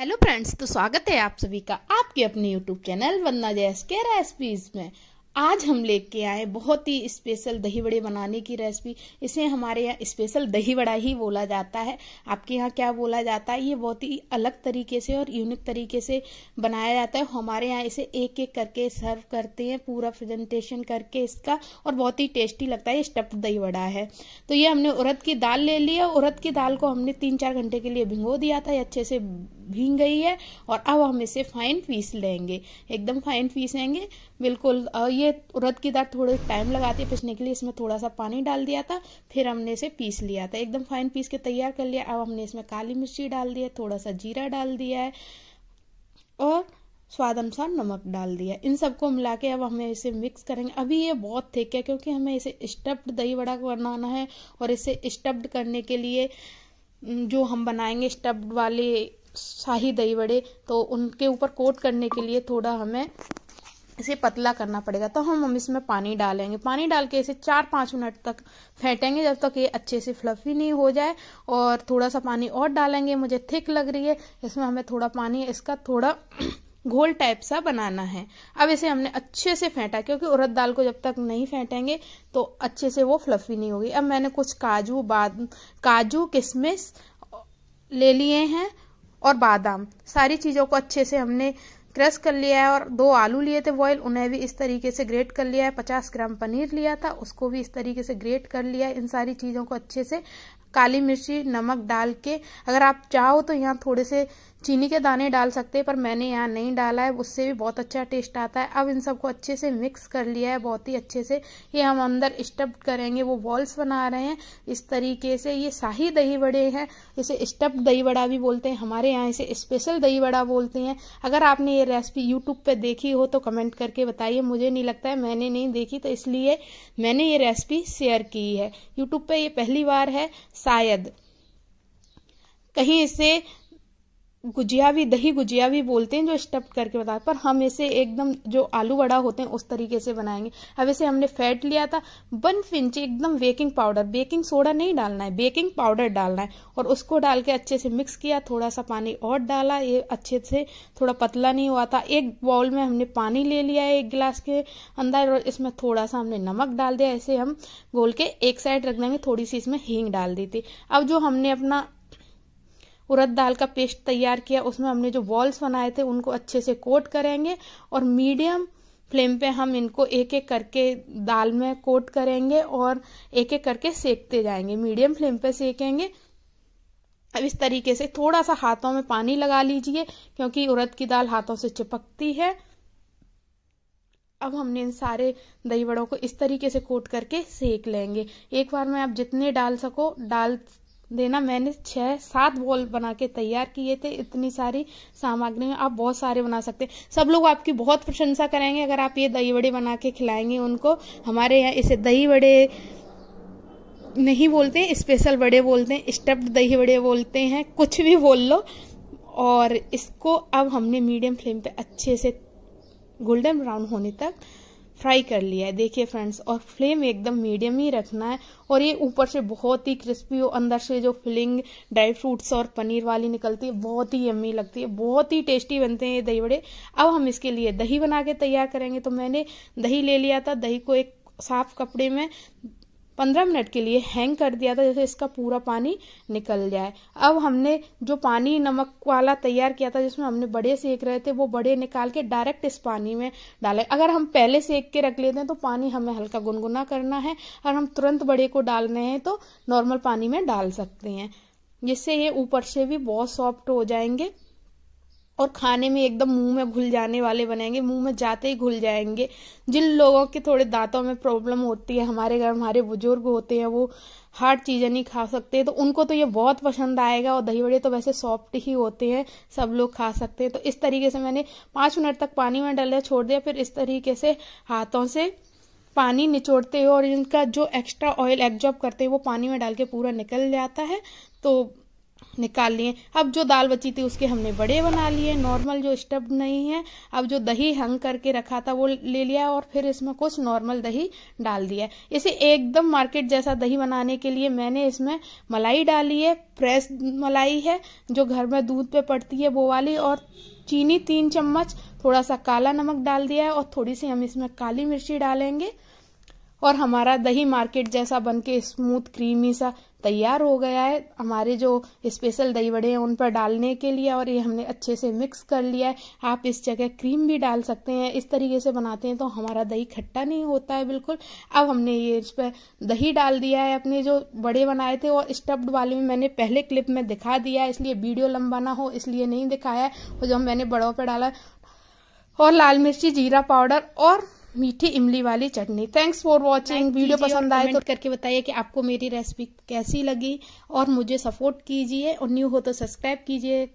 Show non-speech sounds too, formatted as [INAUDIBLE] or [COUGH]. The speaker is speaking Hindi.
हेलो फ्रेंड्स तो स्वागत है आप सभी का आपके अपने यूट्यूब चैनल वन्ना जयस के रेसिपीज में आज हम लेके आए बहुत ही स्पेशल दही बड़े बनाने की रेसिपी इसे हमारे यहाँ स्पेशल दही बड़ा ही बोला जाता है आपके यहाँ क्या बोला जाता है ये बहुत ही अलग तरीके से और यूनिक तरीके से बनाया जाता है हमारे यहाँ इसे एक एक करके सर्व करते हैं पूरा प्रेजेंटेशन करके इसका और बहुत ही टेस्टी लगता है ये स्टफ्ड दही बड़ा है तो ये हमने उड़द की दाल ले ली है उड़द की दाल को हमने तीन चार घंटे के लिए भिंगो दिया था अच्छे से भींग गई है और अब हम इसे फाइन पीस लेंगे एकदम फाइन पीसेंगे बिल्कुल ये ये उरद की दाल थोड़े टाइम लगाती है पीसने के लिए इसमें थोड़ा सा पानी डाल दिया था फिर हमने इसे पीस लिया था एकदम फाइन पीस के तैयार कर लिया अब हमने इसमें काली मिर्ची डाल दी है थोड़ा सा जीरा डाल दिया है और स्वाद अनुसार नमक डाल दिया इन सबको मिला के अब हमें इसे मिक्स करेंगे अभी ये बहुत थिक है क्योंकि हमें इसे स्टफ्ड दही बड़ा बनाना है और इसे स्टफ्ड करने के लिए जो हम बनाएंगे स्टफ्ड वाले शाही दही बड़े तो उनके ऊपर कोट करने के लिए थोड़ा हमें इसे पतला करना पड़ेगा तो हम हम इसमें पानी डालेंगे पानी डाल के इसे चार पाँच मिनट तक फेंटेंगे जब तक ये अच्छे से फ्लफी नहीं हो जाए और थोड़ा सा पानी और डालेंगे मुझे थिक लग रही है इसमें हमें थोड़ा पानी इसका थोड़ा [CLEARS THROAT] घोल टाइप सा बनाना है अब इसे हमने अच्छे से फेंटा क्योंकि उरद दाल को जब तक नहीं फेंटेंगे तो अच्छे से वो फ्लफी नहीं होगी अब मैंने कुछ काजू बाद काजू किशमिश ले लिए हैं और बादाम सारी चीज़ों को अच्छे से हमने क्रश कर लिया है और दो आलू लिए थे बॉयल उन्हें भी इस तरीके से ग्रेट कर लिया है पचास ग्राम पनीर लिया था उसको भी इस तरीके से ग्रेट कर लिया है इन सारी चीज़ों को अच्छे से काली मिर्ची नमक डाल के अगर आप चाहो तो यहाँ थोड़े से चीनी के दाने डाल सकते हैं पर मैंने यहाँ नहीं डाला है उससे भी बहुत अच्छा टेस्ट आता है अब इन सबको अच्छे से मिक्स कर लिया है बहुत ही अच्छे से ये हम अंदर स्टफ्ड करेंगे वो बॉल्स बना रहे हैं इस तरीके से ये शाही दही बड़े हैं इसे स्टफ्ड दही बड़ा भी बोलते हैं हमारे यहाँ इसे स्पेशल दही बड़ा बोलते हैं अगर आपने ये रेसिपी यूट्यूब पर देखी हो तो कमेंट करके बताइए मुझे नहीं लगता है मैंने नहीं देखी तो इसलिए मैंने ये रेसिपी शेयर की है यूट्यूब पर ये पहली बार है शायद कहीं इसे गुजिया भी दही गुजिया भी बोलते हैं जो स्टफ्ड करके बताते पर हम इसे एकदम जो आलू वड़ा होते हैं उस तरीके से बनाएंगे अब इसे हमने फैट लिया था वन फिंच एकदम बेकिंग पाउडर बेकिंग सोडा नहीं डालना है बेकिंग पाउडर डालना है और उसको डाल के अच्छे से मिक्स किया थोड़ा सा पानी और डाला ये अच्छे से थोड़ा पतला नहीं हुआ था एक बाउल में हमने पानी ले लिया है एक गिलास के अंदर और इसमें थोड़ा सा हमने नमक डाल दिया ऐसे हम घोल के एक साइड रख देंगे थोड़ी सी इसमें हींग डाल दी थी अब जो हमने अपना उड़द दाल का पेस्ट तैयार किया उसमें हमने जो वॉल्स बनाए थे उनको अच्छे से कोट करेंगे और मीडियम फ्लेम पे हम इनको एक एक करके दाल में कोट करेंगे और एक एक करके सेकते जाएंगे मीडियम फ्लेम पे सेकेंगे अब इस तरीके से थोड़ा सा हाथों में पानी लगा लीजिए क्योंकि उड़द की दाल हाथों से चिपकती है अब हमने इन सारे दही बड़ों को इस तरीके से कोट करके सेक लेंगे एक बार में आप जितने डाल सको डाल देना मैंने छः सात बॉल बना के तैयार किए थे इतनी सारी सामग्री में आप बहुत सारे बना सकते हैं सब लोग आपकी बहुत प्रशंसा करेंगे अगर आप ये दही बड़े बना के खिलाएंगे उनको हमारे यहाँ इसे दही बड़े नहीं बोलते स्पेशल बड़े बोलते हैं स्टफ्ड दही बड़े बोलते हैं कुछ भी बोल लो और इसको अब हमने मीडियम फ्लेम पे अच्छे से गोल्डन ब्राउन होने तक फ्राई कर लिया है देखिए फ्रेंड्स और फ्लेम एकदम मीडियम ही रखना है और ये ऊपर से बहुत ही क्रिस्पी हो अंदर से जो फिलिंग ड्राई फ्रूट्स और पनीर वाली निकलती है बहुत ही यम्मी लगती है बहुत ही टेस्टी बनते हैं ये दही बड़े अब हम इसके लिए दही बना के तैयार करेंगे तो मैंने दही ले लिया था दही को एक साफ कपड़े में पंद्रह मिनट के लिए हैंग कर दिया था जैसे इसका पूरा पानी निकल जाए अब हमने जो पानी नमक वाला तैयार किया था जिसमें हमने बड़े सेक रहे थे वो बड़े निकाल के डायरेक्ट इस पानी में डाले अगर हम पहले सेक के रख लेते हैं तो पानी हमें हल्का गुनगुना करना है और हम तुरंत बड़े को डालने हैं तो नॉर्मल पानी में डाल सकते हैं जिससे ये ऊपर से भी बहुत सॉफ्ट हो जाएंगे और खाने में एकदम मुंह में घुल जाने वाले बनेंगे मुंह में जाते ही घुल जाएंगे जिन लोगों के थोड़े दांतों में प्रॉब्लम होती है हमारे घर हमारे बुजुर्ग होते हैं वो हार्ड चीज़ें नहीं खा सकते तो उनको तो ये बहुत पसंद आएगा और दही बड़े तो वैसे सॉफ्ट ही होते हैं सब लोग खा सकते हैं तो इस तरीके से मैंने पाँच मिनट तक पानी में डले छोड़ दिया फिर इस तरीके से हाथों से पानी निचोड़ते हो और इनका जो एक्स्ट्रा ऑयल एब्जॉर्ब करते हैं वो पानी में डाल के पूरा निकल जाता है तो निकाल लिए अब जो दाल बची थी उसके हमने बड़े बना लिए नॉर्मल जो स्टब्ड नहीं है अब जो दही हंग करके रखा था वो ले लिया और फिर इसमें कुछ नॉर्मल दही डाल दिया इसे एकदम मार्केट जैसा दही बनाने के लिए मैंने इसमें मलाई डाली है फ्रेश मलाई है जो घर में दूध पे पड़ती है वो वाली और चीनी तीन चम्मच थोड़ा सा काला नमक डाल दिया है और थोड़ी सी हम इसमें काली मिर्ची डालेंगे और हमारा दही मार्केट जैसा बन के स्मूथ क्रीमी सा तैयार हो गया है हमारे जो स्पेशल दही बड़े हैं उन पर डालने के लिए और ये हमने अच्छे से मिक्स कर लिया है आप इस जगह क्रीम भी डाल सकते हैं इस तरीके से बनाते हैं तो हमारा दही खट्टा नहीं होता है बिल्कुल अब हमने ये इस पर दही डाल दिया है अपने जो बड़े बनाए थे और स्टफ्ड वाले में मैंने पहले क्लिप में दिखा दिया इसलिए वीडियो लंबा ना हो इसलिए नहीं दिखाया और जो मैंने बड़ों पर डाला और लाल मिर्ची जीरा पाउडर और मीठी इमली वाली चटनी थैंक्स फॉर वॉचिंग वीडियो पसंद आए तो करके बताइए कि आपको मेरी रेसिपी कैसी लगी और मुझे सपोर्ट कीजिए और न्यू हो तो सब्सक्राइब कीजिए